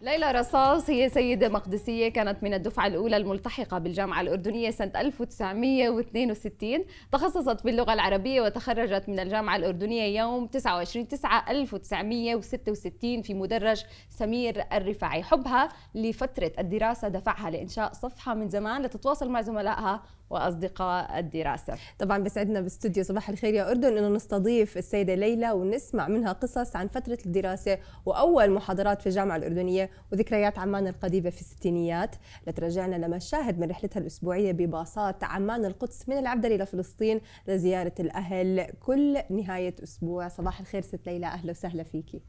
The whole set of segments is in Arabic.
ليلى رصاص هي سيدة مقدسية كانت من الدفعة الأولى الملتحقة بالجامعة الأردنية سنة 1962 تخصصت باللغة العربية وتخرجت من الجامعة الأردنية يوم 29/9/1966 في مدرج سمير الرفاعي حبها لفترة الدراسة دفعها لإنشاء صفحة من زمان لتتواصل مع زملائها واصدقاء الدراسه. طبعا بسعدنا باستوديو صباح الخير يا اردن انه نستضيف السيده ليلى ونسمع منها قصص عن فتره الدراسه واول محاضرات في الجامعه الاردنيه وذكريات عمان القديمه في الستينيات، لترجعنا لمشاهد من رحلتها الاسبوعيه بباصات عمان القدس من الى فلسطين لزياره الاهل كل نهايه اسبوع، صباح الخير ست ليلى اهلا وسهلا فيكي.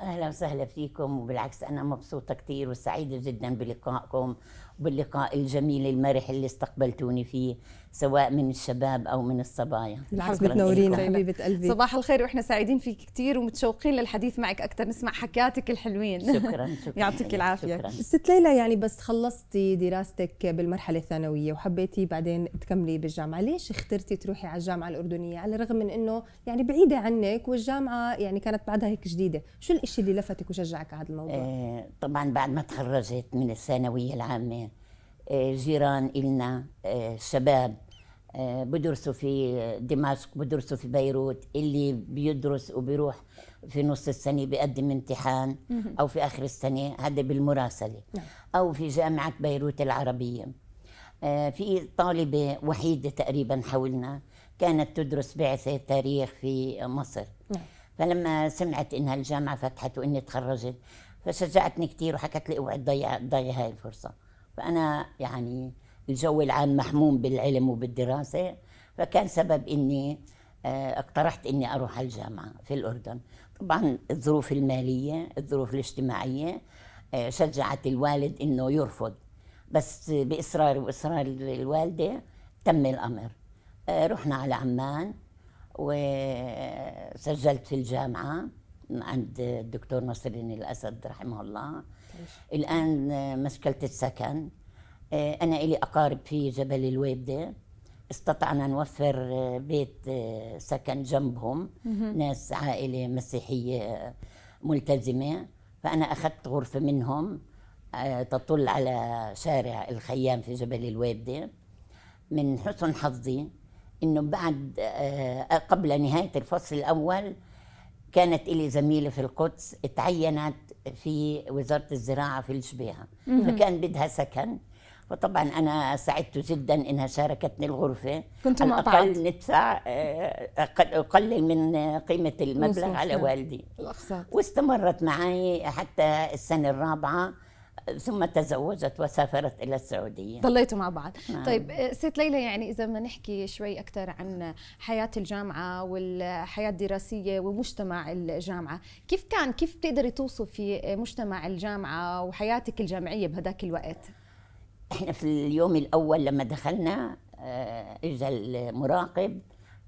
اهلا وسهلا فيكم وبالعكس انا مبسوطه كثير وسعيده جدا بلقائكم باللقاء الجميل المرح اللي استقبلتوني فيه سواء من الشباب او من الصبايا بالعكس بتنورينا حبيبه قلبي صباح الخير واحنا سعيدين فيك كثير ومتشوقين للحديث معك اكثر نسمع حكياتك الحلوين شكرا شكرا يعطيك العافيه ست ليلى يعني بس خلصتي دراستك بالمرحله الثانويه وحبيتي بعدين تكملي بالجامعه ليش اخترتي تروحي على الجامعه الاردنيه على الرغم من انه يعني بعيده عنك والجامعه يعني كانت بعدها هيك جديده شو الشيء اللي لفتك وشجعك على هذا الموضوع آه طبعا بعد ما تخرجت من الثانويه العامه جيران إلنا آه، شباب آه، بدرسوا في دمشق بدرسوا في بيروت اللي بيدرس وبيروح في نص السنة بيقدم امتحان أو في آخر السنة هذا بالمراسلة نعم. أو في جامعة بيروت العربية آه، في طالبة وحيدة تقريبا حولنا كانت تدرس بعثة تاريخ في مصر نعم. فلما سمعت إنها الجامعة فتحت وإني تخرجت فشجعتني كثير وحكت لي اوعي تضيع هاي الفرصه فأنا يعني الجو العام محموم بالعلم وبالدراسة فكان سبب إني آه، اقترحت إني أروح على الجامعة في الأردن طبعا الظروف المالية الظروف الاجتماعية آه، شجعت الوالد إنه يرفض بس بإصرار وإصرار الوالدة تم الأمر آه، رحنا على عمان وسجلت في الجامعة عند الدكتور نصرين الأسد رحمه الله الآن آه، مشكله السكن آه، أنا إلي أقارب في جبل الويبدة استطعنا نوفر آه، بيت سكن جنبهم ناس عائلة مسيحية ملتزمة فأنا أخذت غرفة منهم تطل على شارع الخيام في جبل الويبدة من حسن حظي انه بعد قبل نهايه الفصل الاول كانت لي زميله في القدس اتعينت في وزاره الزراعه في الشبيهه فكان بدها سكن وطبعا انا سعدت جدا انها شاركتني الغرفه كنت مع بعض. ندفع آه، اقلل من قيمه المبلغ على والدي واستمرت معي حتى السنه الرابعه ثم تزوجت وسافرت الى السعوديه ضليتوا مع بعض نعم. طيب ست ليلى يعني اذا بدنا نحكي شوي اكثر عن حياه الجامعه والحياه الدراسيه ومجتمع الجامعه كيف كان كيف بتقدري توصفي مجتمع الجامعه وحياتك الجامعيه بهداك الوقت احنا في اليوم الاول لما دخلنا آه، اجى المراقب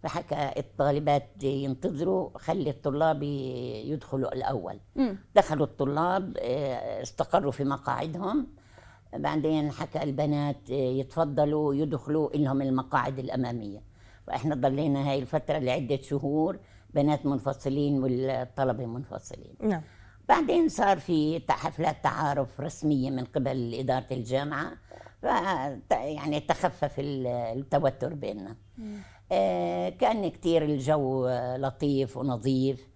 فحكى الطالبات ينتظروا خلي الطلاب يدخلوا الاول مم. دخلوا الطلاب آه، استقروا في مقاعدهم بعدين حكى البنات آه، يتفضلوا يدخلوا لهم المقاعد الاماميه فاحنا ضلينا هاي الفتره لعده شهور بنات منفصلين والطلبه منفصلين نعم بعدين صار في حفلات تعارف رسميه من قبل اداره الجامعه ف يعني تخفف التوتر بيننا آه، كان كتير الجو لطيف ونظيف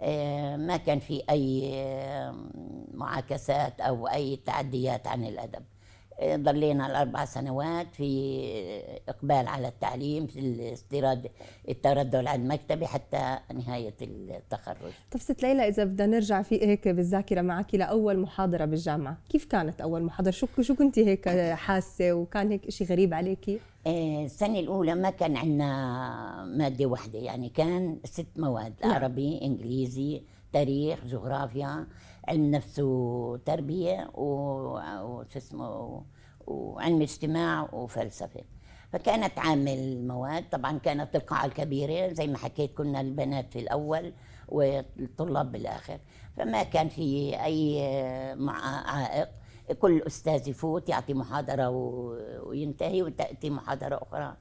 آه، ما كان في أي آه، معاكسات أو أي تعديات عن الأدب ضلينا الأربع سنوات في إقبال على التعليم في الاستيراد التردد على المكتبة حتى نهاية التخرج طب ست ليلى إذا بدنا نرجع في هيك بالذاكرة معك لأول محاضرة بالجامعة كيف كانت أول محاضرة شو شو كنت هيك حاسة وكان هيك شيء غريب عليكي؟ آه، السنة الأولى ما كان عندنا مادة واحدة يعني كان ست مواد لا. نعم. عربي إنجليزي تاريخ جغرافيا علم نفس وتربية وشو اسمه وعلم اجتماع وفلسفه فكانت عامل المواد طبعا كانت القاعة الكبيرة زي ما حكيت كنا البنات في الأول والطلاب بالآخر فما كان في أي عائق كل أستاذ يفوت يعطي محاضرة وينتهي وتأتي محاضرة أخرى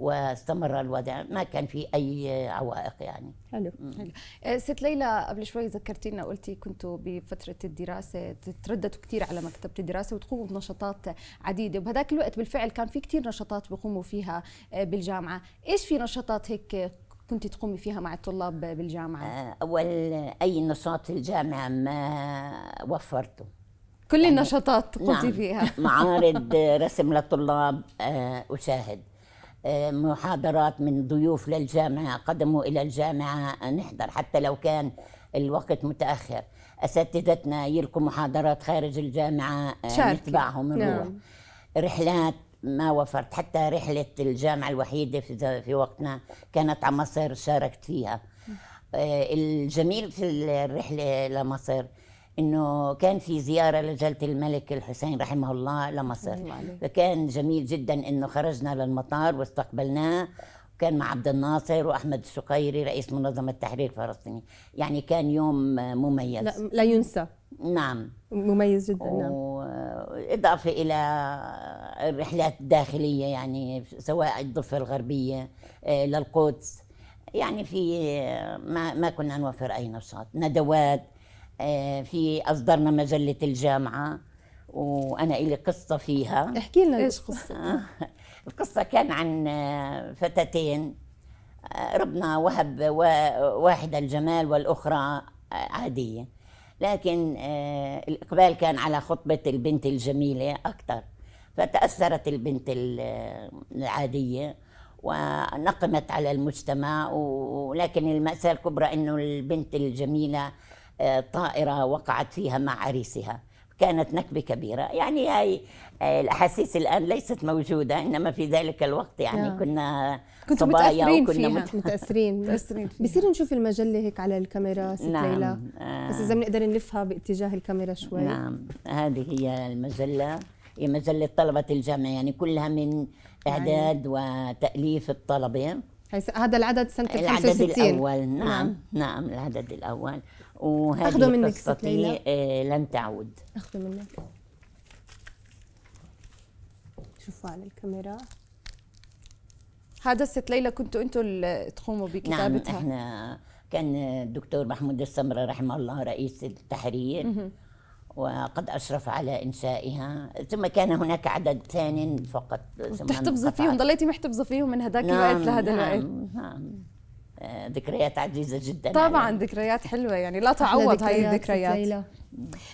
واستمر الوضع ما كان في اي عوائق يعني حلو حلو آه، ست ليلى قبل شوي ذكرتينا قلتي كنتوا بفتره الدراسه تترددوا كثير على مكتبه الدراسه وتقوموا بنشاطات عديده وبهذاك الوقت بالفعل كان في كثير نشاطات بقوموا فيها آه، بالجامعه ايش في نشاطات هيك كنت تقومي فيها مع الطلاب بالجامعه آه، اول اي نشاط الجامعه ما وفرته كل يعني النشاطات قمتي نعم فيها معارض رسم للطلاب أشاهد محاضرات من ضيوف للجامعة قدموا إلى الجامعة نحضر حتى لو كان الوقت متأخر أساتذتنا يلقوا محاضرات خارج الجامعة آه، نتبعهم نروح نعم. رحلات ما وفرت حتى رحلة الجامعة الوحيدة في وقتنا كانت على مصر شاركت فيها آه، الجميل في الرحلة لمصر انه كان في زياره لجلاله الملك الحسين رحمه الله لمصر فكان جميل جدا انه خرجنا للمطار واستقبلناه كان مع عبد الناصر واحمد السقيري رئيس منظمه التحرير الفلسطيني يعني كان يوم مميز لا, لا ينسى نعم مميز جدا نعم إضافة إلى الرحلات الداخلية يعني سواء الضفة الغربية آه، للقدس يعني في آه، ما, ما كنا نوفر أي نشاط ندوات آه، في اصدرنا مجله الجامعه وانا لي قصه فيها احكي لنا ايش قصه القصه كان عن آه، فتاتين آه، ربنا وهب واحده الجمال والاخرى عاديه لكن الاقبال كان على خطبه البنت الجميله اكثر فتاثرت البنت العاديه ونقمت على المجتمع ولكن المأساة الكبرى انه البنت الجميلة طائرة وقعت فيها مع عريسها كانت نكبة كبيرة يعني هاي آه، الأحاسيس الآن ليست موجودة إنما في ذلك الوقت يعني آه. كنا كنتوا متأثرين وكنا فيها مت... متأثرين متأثرين بصير نشوف المجلة هيك على الكاميرا ست نعم. ليلى آه. بس إذا بنقدر نلفها باتجاه الكاميرا شوي نعم هذه هي المجلة هي مجلة طلبة الجامعة يعني كلها من يعني إعداد يعني. وتأليف الطلبة هذا العدد سنة 65 العدد الأول نعم،, نعم نعم, العدد الأول وهذه منك قصتي آه لن تعود أخذوا منك شوفوا على الكاميرا هذا الست ليلى كنتوا انتوا تقوموا نعم، بكتابتها نعم احنا كان الدكتور محمود السمرة رحمه الله رئيس التحرير وقد أشرف على إنشائها ثم كان هناك عدد ثان فقط تحتفظ فيهم ضليتي محتفظة فيهم من نعم، هذاك نعم الوقت لهذا الوقت نعم, نعم. ذكريات عزيزة جدا طبعا ذكريات حلوة يعني لا تعوض هاي الذكريات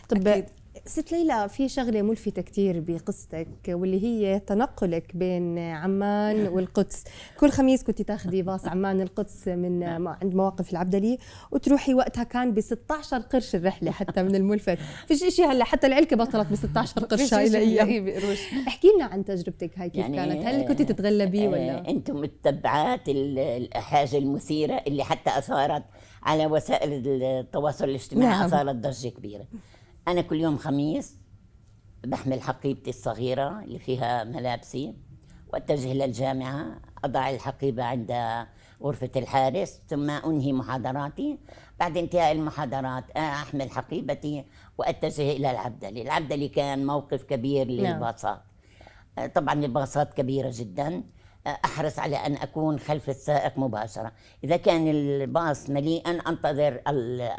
طب ست ليلى في شغلة ملفتة كثير بقصتك واللي هي تنقلك بين عمان والقدس كل خميس كنت تاخذي باص عمان القدس من نعم. عند مواقف العبدلي وتروحي وقتها كان ب 16 قرش الرحلة حتى من الملفت فيش إشي هلا حتى العلكة بطلت ب 16 قرش هاي الأيام إيه، احكي لنا عن تجربتك هاي كيف يعني كانت هل كنت آه، تتغلبي آه، ولا أنتم متبعات الحاجة المثيرة اللي حتى أثارت على وسائل التواصل الاجتماعي نعم. أثارت ضجة كبيرة أنا كل يوم خميس بحمل حقيبتي الصغيرة اللي فيها ملابسي وأتجه للجامعة أضع الحقيبة عند غرفة الحارس ثم أنهي محاضراتي بعد انتهاء المحاضرات آه، أحمل حقيبتي وأتجه إلى العبدلي العبدلي كان موقف كبير نعم. للباصات آه، طبعا الباصات كبيرة جدا احرص على ان اكون خلف السائق مباشره اذا كان الباص مليئا انتظر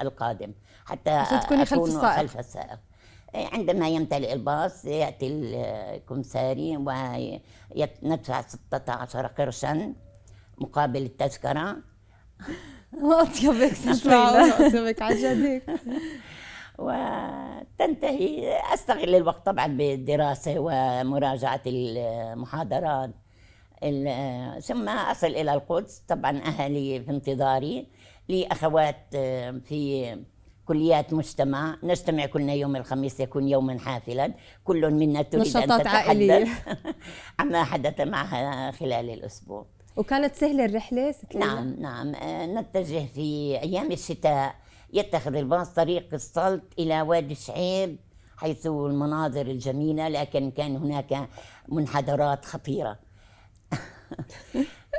القادم حتى تكوني خلف السائق خلف السائق إيه، عندما يمتلئ الباص ياتي الكمساري وندفع 16 قرشا مقابل التذكره ما اطيبك اطيبك وتنتهي استغل الوقت طبعا بالدراسه ومراجعه المحاضرات ثم أصل إلى القدس طبعا أهلي في انتظاري لي أخوات آه، في كليات مجتمع نجتمع كلنا يوم الخميس يكون يوما حافلا كل منا تريد أن تتحدث عائلية. عما حدث معها خلال الأسبوع وكانت سهلة الرحلة ستلية. نعم نعم آه، نتجه في أيام الشتاء يتخذ الباص طريق السلط إلى وادي شعيب حيث المناظر الجميلة لكن كان هناك منحدرات خطيرة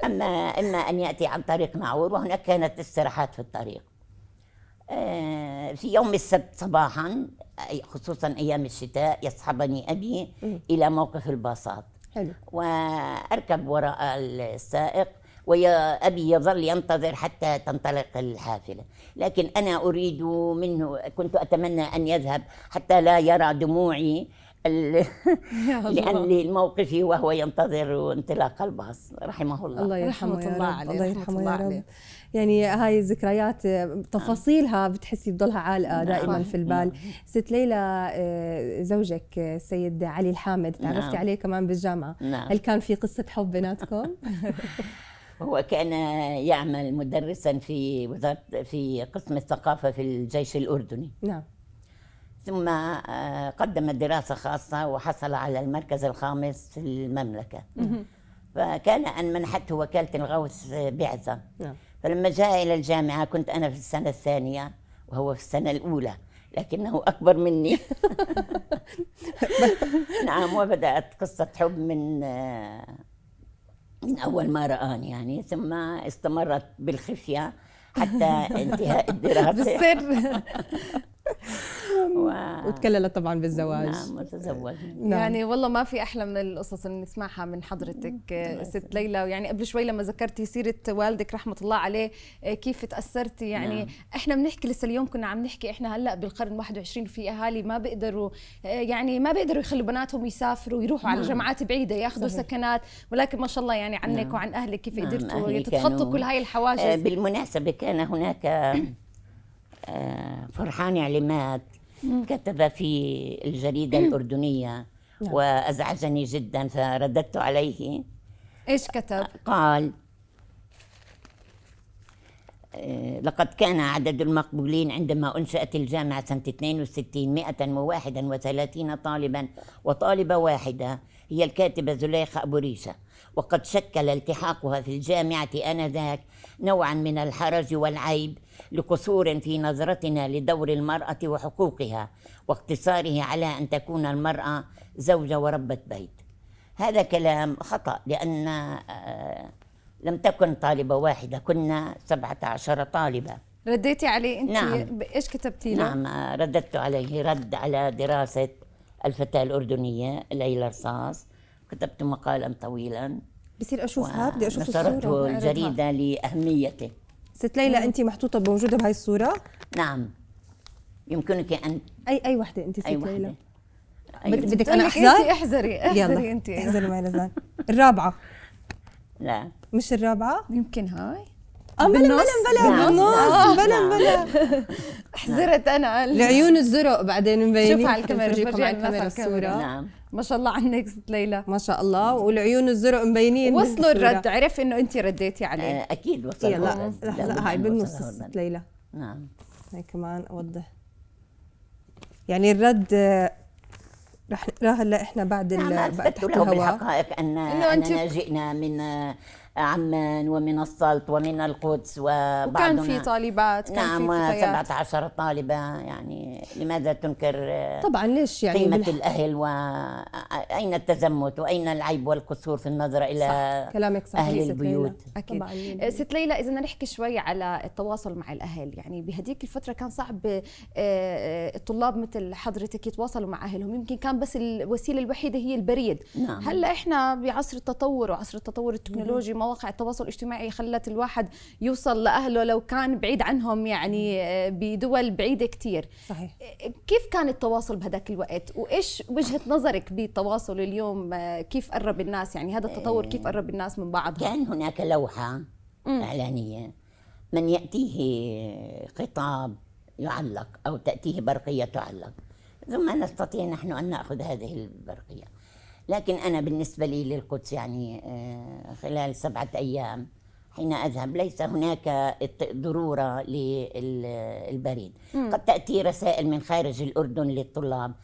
أما إما أن يأتي عن طريق معور وهناك كانت استراحات في الطريق آه، في يوم السبت صباحا خصوصا أيام الشتاء يصحبني أبي إلى موقف الباصات حلو. وأركب وراء السائق ويا أبي يظل ينتظر حتى تنطلق الحافلة لكن أنا أريد منه كنت أتمنى أن يذهب حتى لا يرى دموعي لاني الموقف وهو ينتظر انطلاق الباص رحمه الله الله يرحمه الله عليه الله يرحمه الله عليه يعني هاي الذكريات آه، تفاصيلها بتحسي بضلها عالقه نعم. دائما في نعم. البال ست ليلى آه، زوجك السيد آه، علي الحامد تعرفتي نعم. عليه كمان بالجامعه نعم. هل كان في قصه حب بيناتكم هو كان يعمل مدرسا في وزاره في قسم الثقافه في الجيش الاردني نعم ثم آه، قدم دراسة خاصة وحصل على المركز الخامس في المملكة فكان أن منحته وكالة الغوث بعثة نعم. فلما جاء إلى الجامعة كنت أنا في السنة الثانية وهو في السنة الأولى لكنه أكبر مني نعم وبدأت قصة حب من آه، من أول ما رآني يعني ثم استمرت بالخفية حتى انتهاء الدراسة بالسر وتكللت طبعا بالزواج نعم وتزوجنا نعم. يعني والله ما في احلى من القصص اللي نسمعها من حضرتك آه، ست ليلى ويعني قبل شوي لما ذكرتي سيره والدك رحمه الله عليه آه، كيف تاثرتي يعني نعم. احنا بنحكي لسه اليوم كنا عم نحكي احنا هلا بالقرن 21 في اهالي ما بيقدروا آه، يعني ما بيقدروا يخلوا بناتهم يسافروا يروحوا نعم. على جامعات بعيده ياخذوا سكنات ولكن ما شاء الله يعني عنك نعم. وعن اهلك كيف نعم، قدرتوا تتخطوا كل هاي الحواجز بالمناسبه كان هناك فرحان علمات كتب في الجريدة الأردنية نعم. وأزعجني جدا فرددت عليه إيش كتب؟ قال آه، لقد كان عدد المقبولين عندما أنشأت الجامعة سنة 62 131 طالبا وطالبة واحدة هي الكاتبة زليخة أبو ريشة وقد شكل التحاقها في الجامعة آنذاك نوعا من الحرج والعيب لقصور في نظرتنا لدور المرأة وحقوقها واقتصاره على أن تكون المرأة زوجة وربة بيت هذا كلام خطأ لأن آه، لم تكن طالبة واحدة كنا سبعة عشر طالبة رديتي عليه أنت نعم. إيش كتبتي له؟ نعم رددت عليه رد على دراسة الفتاة الأردنية ليلى رصاص كتبت مقالا طويلا بصير أشوفها بدي أشوف الصورة نشرته الجريدة لأهميته ست ليلى أنت محطوطة موجودة بهاي الصورة؟ نعم يمكنك أن أي أي وحدة أنت ست أي ليلى؟ وحدة. بدك انا احذر؟ احذري احذري انت احذري معي نزار الرابعه لا مش الرابعه يمكن هاي اه بلا بلا بلا بالنص آه. بلا بلا حزرت انا العيون الزرق بعدين مبينين شوف على الكاميرا بجيكم على الكاميرا الصوره نعم ما شاء الله عنك ست ليلى ما شاء الله والعيون الزرق مبينين وصلوا الرد عرف انه انت رديتي عليه آه، اكيد وصلوا يلا إيه، لحظه هاي بالنص ست ليلى نعم هي كمان اوضح يعني الرد آه، رح هلا احنا بعد نعم بعد الهواء حقائق ان اننا جئنا من عمان ومن السلط ومن القدس وبعضنا وكان في طالبات كان نعم في 17 طالبة يعني لماذا تنكر طبعا ليش يعني قيمة بالح... الأهل وأين التزمت وأين العيب والقصور في النظر إلى صح. كلامك صحيح أهل البيوت أكيد طبعاً. أه، ست ليلى إذا نحكي شوي على التواصل مع الأهل يعني بهديك الفترة كان صعب أه، أه، الطلاب مثل حضرتك يتواصلوا مع أهلهم يمكن كان بس الوسيلة الوحيدة هي البريد نعم. هلا إحنا بعصر التطور وعصر التطور التكنولوجي مواقع التواصل الاجتماعي خلت الواحد يوصل لاهله لو كان بعيد عنهم يعني آه، بدول بعيده كثير صحيح آه، كيف كان التواصل بهذاك الوقت وايش وجهه نظرك بالتواصل اليوم آه، كيف قرب الناس يعني هذا التطور كيف قرب الناس من بعض كان هناك لوحه اعلانيه من ياتيه خطاب يعلق او تاتيه برقيه تعلق ثم نستطيع نحن ان ناخذ هذه البرقيه لكن أنا بالنسبة لي للقدس يعني آه، خلال سبعة أيام حين أذهب ليس هناك ضرورة للبريد قد تأتي رسائل من خارج الأردن للطلاب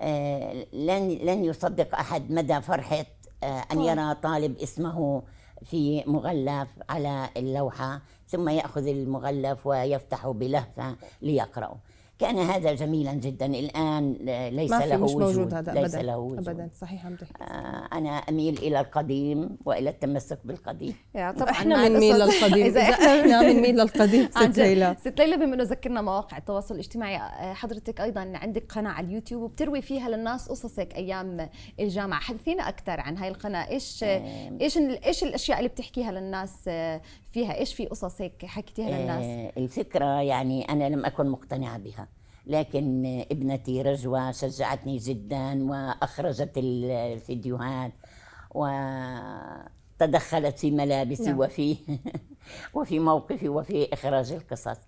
آه، لن لن يصدق أحد مدى فرحة آه، أن يرى طالب اسمه في مغلف على اللوحة ثم يأخذ المغلف ويفتحه بلهفة ليقرأه كان هذا جميلا جدا الان ليس ما له وجود موجود هذا ليس أبداً. له وجود ابدا صحيح عم تحكي آه، انا اميل الى القديم والى التمسك بالقديم طبعا احنا بنميل للقديم اذا احنا بنميل للقديم ست ليلى ست ليلى بما انه ذكرنا مواقع التواصل الاجتماعي آه، حضرتك ايضا عندك قناه على اليوتيوب وبتروي فيها للناس قصصك ايام الجامعه حدثينا اكثر عن هاي القناه ايش آه. ايش ايش الاشياء اللي بتحكيها للناس فيها ايش في قصص هيك حكيتيها للناس آه الفكره يعني انا لم اكن مقتنعه بها لكن ابنتي رجوة شجعتني جدا وأخرجت الفيديوهات وتدخلت في ملابسي نعم. وفي وفي موقفي وفي إخراج القصص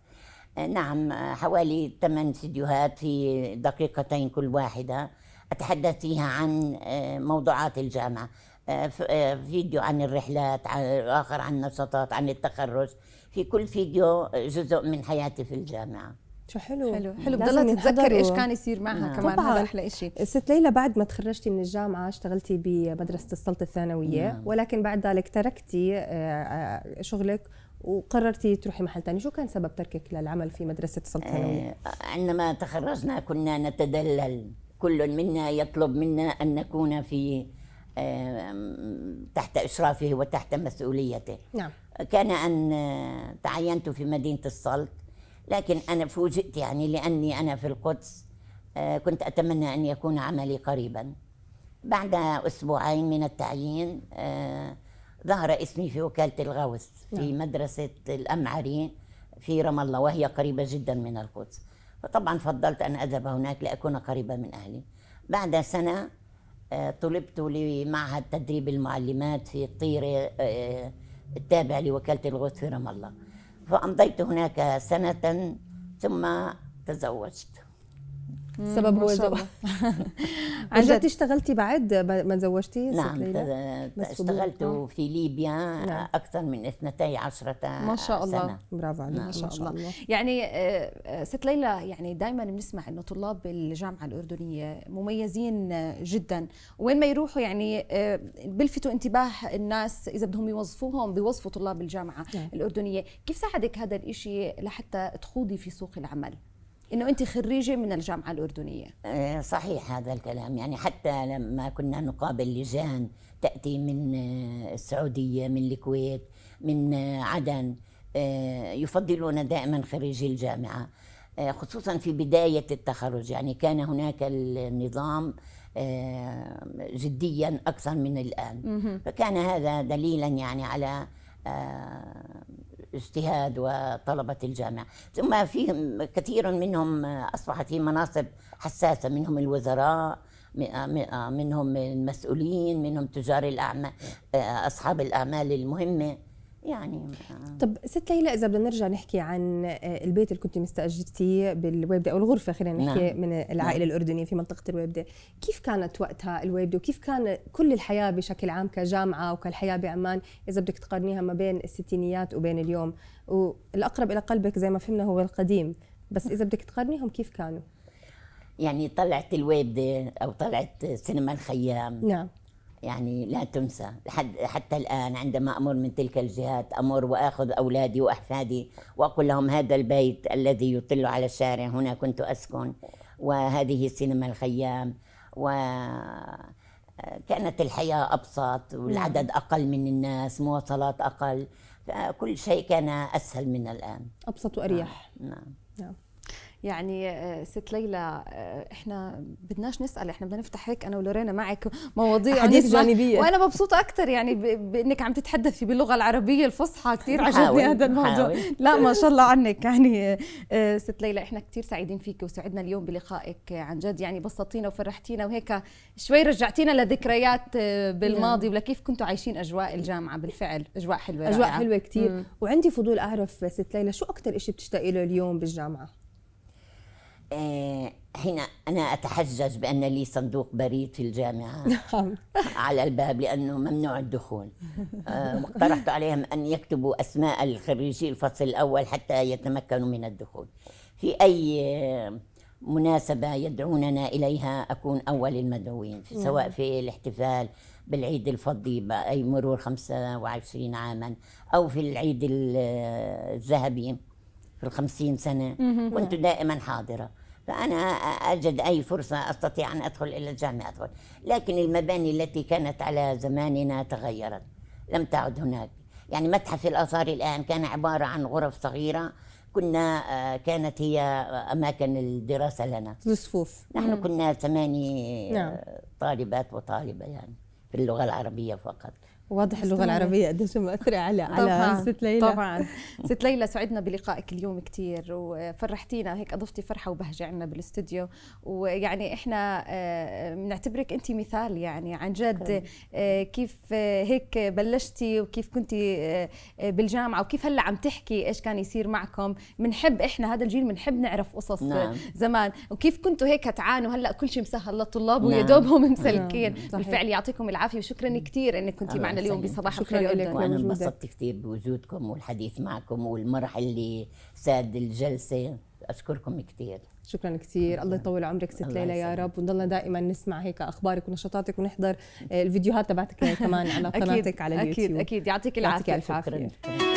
آه، نعم آه، حوالي ثمان فيديوهات في دقيقتين كل واحدة أتحدث فيها عن آه، موضوعات الجامعة آه، آه، فيديو عن الرحلات عن آخر عن النشاطات عن التخرج في كل فيديو جزء من حياتي في الجامعة شو حلو حلو حلو بضلها تتذكري ايش كان يصير معها نعم. كمان هذا احلى شيء ست ليلى بعد ما تخرجتي من الجامعه اشتغلتي بمدرسه السلطه الثانويه نعم. ولكن بعد ذلك تركتي آه، شغلك وقررتي تروحي محل ثاني شو كان سبب تركك للعمل في مدرسه السلطه الثانويه عندما تخرجنا كنا نتدلل كل منا يطلب منا ان نكون في آه، تحت إشرافه وتحت مسؤوليته نعم. كان أن آه، تعينت في مدينة السلط لكن أنا فوجئت يعني لأني أنا في القدس آه، كنت أتمنى أن يكون عملي قريبا بعد أسبوعين من التعيين ظهر اسمي في وكالة الغوث في نعم. مدرسة الأمعري في رام الله وهي قريبة جدا من القدس فطبعا فضلت أن أذهب هناك لأكون قريبة من أهلي بعد سنة طلبت لمعهد تدريب المعلمات في الطيرة آه، التابع لوكالة الغوث في رام الله فأمضيت هناك سنة ثم تزوجت السبب هو عن جد اشتغلتي بعد ما تزوجتي نعم اشتغلت آه. في ليبيا نعم. اكثر من 12 ما شاء الله برافو عليك نعم. ما شاء الله. الله يعني آه، آه، ست ليلى يعني دائما بنسمع انه طلاب الجامعه الاردنيه مميزين جدا وين ما يروحوا يعني بلفتوا انتباه الناس اذا بدهم يوظفوهم بيوظفوا طلاب الجامعه نعم. الاردنيه كيف ساعدك هذا الشيء لحتى تخوضي في سوق العمل انه انت خريجه من الجامعه الاردنيه آه، صحيح هذا الكلام يعني حتى لما كنا نقابل لجان تاتي من آه، السعوديه من الكويت من آه، عدن يفضلون دائما خريجي الجامعه خصوصا في بدايه التخرج يعني كان هناك النظام جديا اكثر من الان فكان هذا دليلا يعني على اجتهاد وطلبة الجامعة ثم فيهم كثير منهم أصبحت في مناصب حساسة منهم الوزراء منهم المسؤولين منهم تجار الأعمال أصحاب الأعمال المهمة يعني طب ست ليلى اذا بدنا نرجع نحكي عن آه، البيت اللي كنت مستاجرتيه بالويبده او الغرفه خلينا نحكي نعم. من العائله نعم. الاردنيه في منطقه الويبده كيف كانت وقتها الويبده وكيف كان كل الحياه بشكل عام كجامعه وكالحياه بعمان اذا بدك تقارنيها ما بين الستينيات وبين اليوم والاقرب الى قلبك زي ما فهمنا هو القديم بس اذا بدك تقارنيهم كيف كانوا يعني طلعت الويبده او طلعت سينما الخيام نعم يعني لا تنسى لحد حتى الآن عندما أمر من تلك الجهات أمر وأخذ أولادي وأحفادي وأقول لهم هذا البيت الذي يطل على الشارع هنا كنت أسكن وهذه سينما الخيام و كانت الحياة أبسط والعدد أقل من الناس مواصلات أقل فكل شيء كان أسهل من الآن أبسط وأريح نعم, نعم. نعم. يعني آه، ست ليلى آه، احنا بدناش نسال احنا بدنا نفتح هيك انا ولورينا معك مواضيع حديث جانبيه وانا مبسوطه اكثر يعني بانك عم تتحدثي باللغه العربيه الفصحى كثير عجبني هذا الموضوع لا ما شاء الله عنك يعني آه، ست ليلى احنا كثير سعيدين فيك وسعدنا اليوم بلقائك عن جد يعني بسطتينا وفرحتينا وهيك شوي رجعتينا لذكريات بالماضي ولكيف كنتوا عايشين اجواء الجامعه بالفعل اجواء حلوه اجواء رائعة. حلوه كثير وعندي فضول اعرف ست ليلى شو اكثر شيء بتشتاقي له اليوم بالجامعه آه، هنا أنا أتحجج بأن لي صندوق بريد في الجامعة نعم. على الباب لأنه ممنوع الدخول واقترحت آه، عليهم أن يكتبوا أسماء الخريجي الفصل الأول حتى يتمكنوا من الدخول في أي مناسبة يدعوننا إليها أكون أول المدعوين سواء في الاحتفال بالعيد الفضي أي مرور 25 عاما أو في العيد الذهبي في الخمسين سنة كنت دائما حاضرة فأنا أجد أي فرصة أستطيع أن أدخل إلى الجامعة أدخل لكن المباني التي كانت على زماننا تغيرت لم تعد هناك يعني متحف الآثار الآن كان عبارة عن غرف صغيرة كنا آه، كانت هي أماكن الدراسة لنا الصفوف نحن كنا ثماني نعم. آه، طالبات وطالبة يعني في اللغة العربية فقط واضح اللغه العربيه قد ايش مؤثره على على ست ليلى طبعا ست ليلى سعدنا بلقائك اليوم كثير وفرحتينا هيك اضفتي فرحه وبهجه عنا بالاستوديو ويعني احنا آه، بنعتبرك انت مثال يعني عن جد آه، كيف آه، هيك بلشتي وكيف كنت بالجامعه وكيف هلا عم تحكي ايش كان يصير معكم بنحب احنا هذا الجيل بنحب نعرف قصص نعم. زمان وكيف كنتوا هيك تعانوا هلا كل شيء مسهل للطلاب نعم. ويا دوبهم نعم. مسلكين نعم. بالفعل يعطيكم العافيه وشكرا كثير انك كنتي معنا هذا اليوم بصباح الخير لك وانا انبسطت كثير بوجودكم والحديث معكم والمرح اللي ساد الجلسه اشكركم كثير شكرا كثير الله يطول عمرك ست ليلى يا رب ونضلنا دائما نسمع هيك اخبارك ونشاطاتك ونحضر آه، الفيديوهات تبعتك كمان على قناتك على اليوتيوب اكيد اكيد يعطيك العافيه شكرا الف عافيه